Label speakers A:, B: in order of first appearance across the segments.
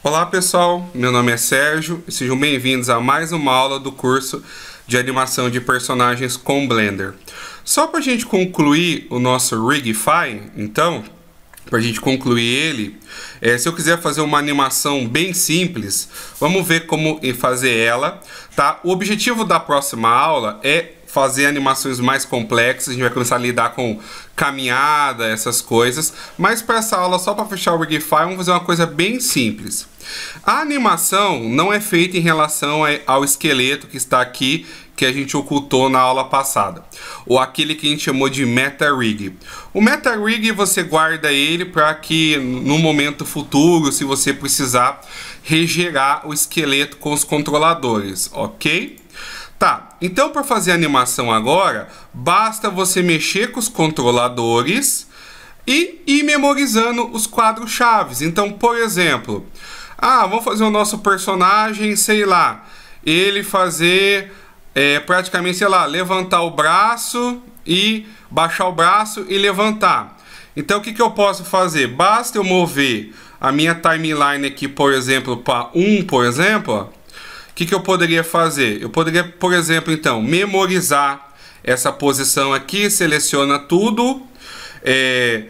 A: Olá pessoal, meu nome é Sérgio e sejam bem-vindos a mais uma aula do curso de animação de personagens com Blender. Só para a gente concluir o nosso Rigify, então, para a gente concluir ele, é, se eu quiser fazer uma animação bem simples, vamos ver como fazer ela. Tá? O objetivo da próxima aula é fazer animações mais complexas, a gente vai começar a lidar com caminhada, essas coisas. Mas para essa aula, só para fechar o Rigify, vamos fazer uma coisa bem simples. A animação não é feita em relação ao esqueleto que está aqui, que a gente ocultou na aula passada, ou aquele que a gente chamou de meta rig. O meta rig você guarda ele para que no momento futuro, se você precisar, regerar o esqueleto com os controladores, ok? Tá, então, para fazer a animação agora, basta você mexer com os controladores e ir memorizando os quadros chaves. Então, por exemplo, ah, vamos fazer o nosso personagem, sei lá, ele fazer é, praticamente, sei lá, levantar o braço e baixar o braço e levantar. Então, o que, que eu posso fazer? Basta eu mover a minha timeline aqui, por exemplo, para 1, um, por exemplo, que, que eu poderia fazer? Eu poderia, por exemplo, então, memorizar essa posição aqui, seleciona tudo, é,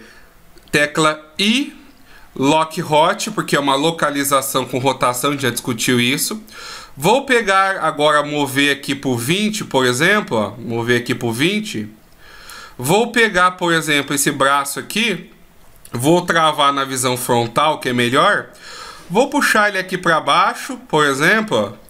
A: tecla I, lock hot, porque é uma localização com rotação, já discutiu isso. Vou pegar agora, mover aqui por 20, por exemplo, ó, mover aqui por 20. Vou pegar, por exemplo, esse braço aqui, vou travar na visão frontal, que é melhor. Vou puxar ele aqui para baixo, por exemplo, ó.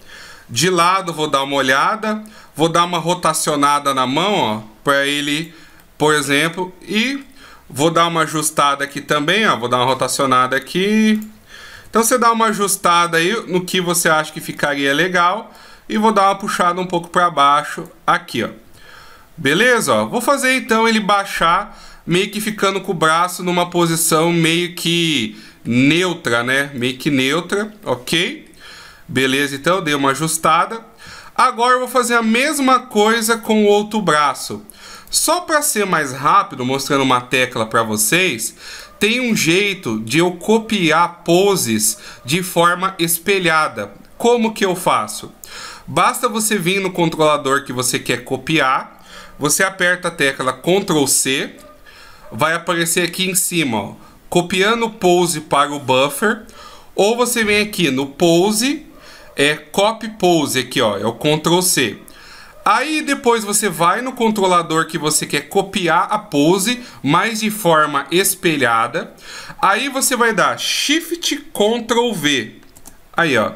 A: De lado vou dar uma olhada, vou dar uma rotacionada na mão, ó, para ele, por exemplo, e vou dar uma ajustada aqui também, ó, vou dar uma rotacionada aqui. Então você dá uma ajustada aí no que você acha que ficaria legal e vou dar uma puxada um pouco para baixo aqui, ó. Beleza, ó. Vou fazer então ele baixar meio que ficando com o braço numa posição meio que neutra, né? Meio que neutra, ok? Beleza, então dei uma ajustada. Agora eu vou fazer a mesma coisa com o outro braço. Só para ser mais rápido, mostrando uma tecla para vocês, tem um jeito de eu copiar poses de forma espelhada. Como que eu faço? Basta você vir no controlador que você quer copiar, você aperta a tecla Ctrl C, vai aparecer aqui em cima, ó, copiando pose para o buffer, ou você vem aqui no pose, é copy pose aqui, ó, é o Ctrl C. Aí depois você vai no controlador que você quer copiar a pose, mas de forma espelhada. Aí você vai dar Shift Ctrl V. Aí, ó.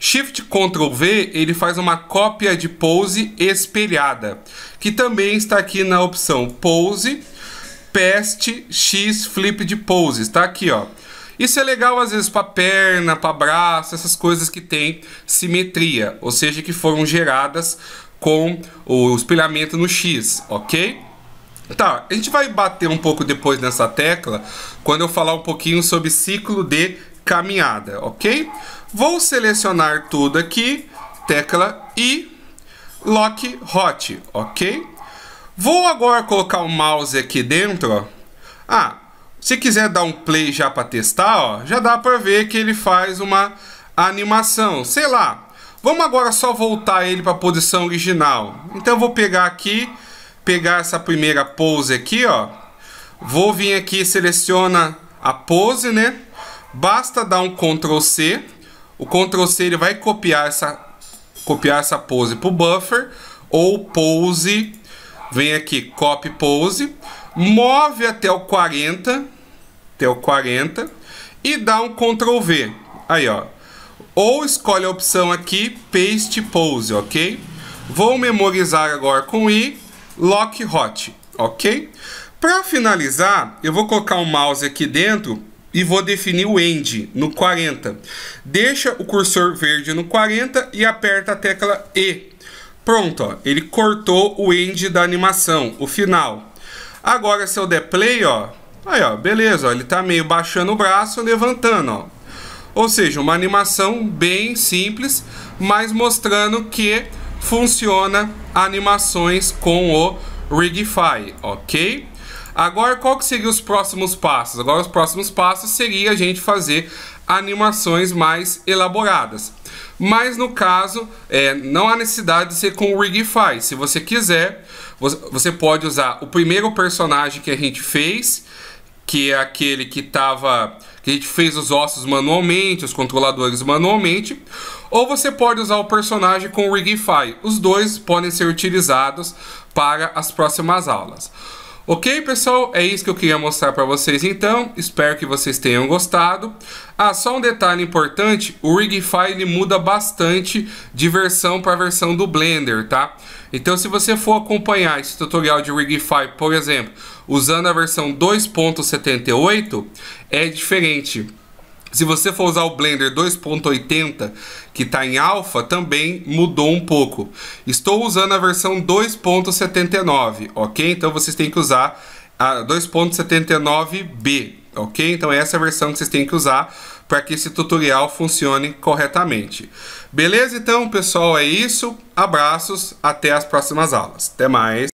A: Shift Ctrl V, ele faz uma cópia de pose espelhada, que também está aqui na opção Pose, Paste, X Flip de pose, está aqui, ó. Isso é legal às vezes para perna, para braço, essas coisas que têm simetria, ou seja, que foram geradas com o espelhamento no X, ok? Tá, a gente vai bater um pouco depois nessa tecla quando eu falar um pouquinho sobre ciclo de caminhada, ok? Vou selecionar tudo aqui, tecla I, lock hot, ok? Vou agora colocar o mouse aqui dentro, ó. Ah, se quiser dar um play já para testar, ó, já dá para ver que ele faz uma animação. Sei lá. Vamos agora só voltar ele para a posição original. Então eu vou pegar aqui, pegar essa primeira pose aqui, ó. Vou vir aqui, seleciona a pose, né? Basta dar um Ctrl C. O Ctrl C ele vai copiar essa copiar essa pose para o buffer ou pose. Vem aqui, copy pose move até o 40, até o 40 e dá um Ctrl V. Aí, ó. Ou escolhe a opção aqui, Paste Pose, ok? Vou memorizar agora com I, Lock Hot, ok? Para finalizar, eu vou colocar o um mouse aqui dentro e vou definir o End no 40. Deixa o cursor verde no 40 e aperta a tecla E. Pronto, ó, ele cortou o End da animação, o final. Agora se eu der play, ó, aí ó, beleza, ó, ele tá meio baixando o braço, levantando, ó. Ou seja, uma animação bem simples, mas mostrando que funciona animações com o Rigify, ok? Agora, qual que seria os próximos passos? Agora, os próximos passos seria a gente fazer animações mais elaboradas. Mas no caso, é, não há necessidade de ser com o Rigify. Se você quiser, você pode usar o primeiro personagem que a gente fez, que é aquele que tava. que a gente fez os ossos manualmente, os controladores manualmente. Ou você pode usar o personagem com o Rigify. Os dois podem ser utilizados para as próximas aulas. Ok, pessoal? É isso que eu queria mostrar para vocês então. Espero que vocês tenham gostado. Ah, só um detalhe importante, o Rigify ele muda bastante de versão para versão do Blender, tá? Então se você for acompanhar esse tutorial de Rigify, por exemplo, usando a versão 2.78, é diferente. Se você for usar o Blender 2.80, que está em alfa, também mudou um pouco. Estou usando a versão 2.79, ok? Então vocês têm que usar a 2.79b, ok? Então essa é a versão que vocês têm que usar para que esse tutorial funcione corretamente. Beleza? Então, pessoal, é isso. Abraços, até as próximas aulas. Até mais!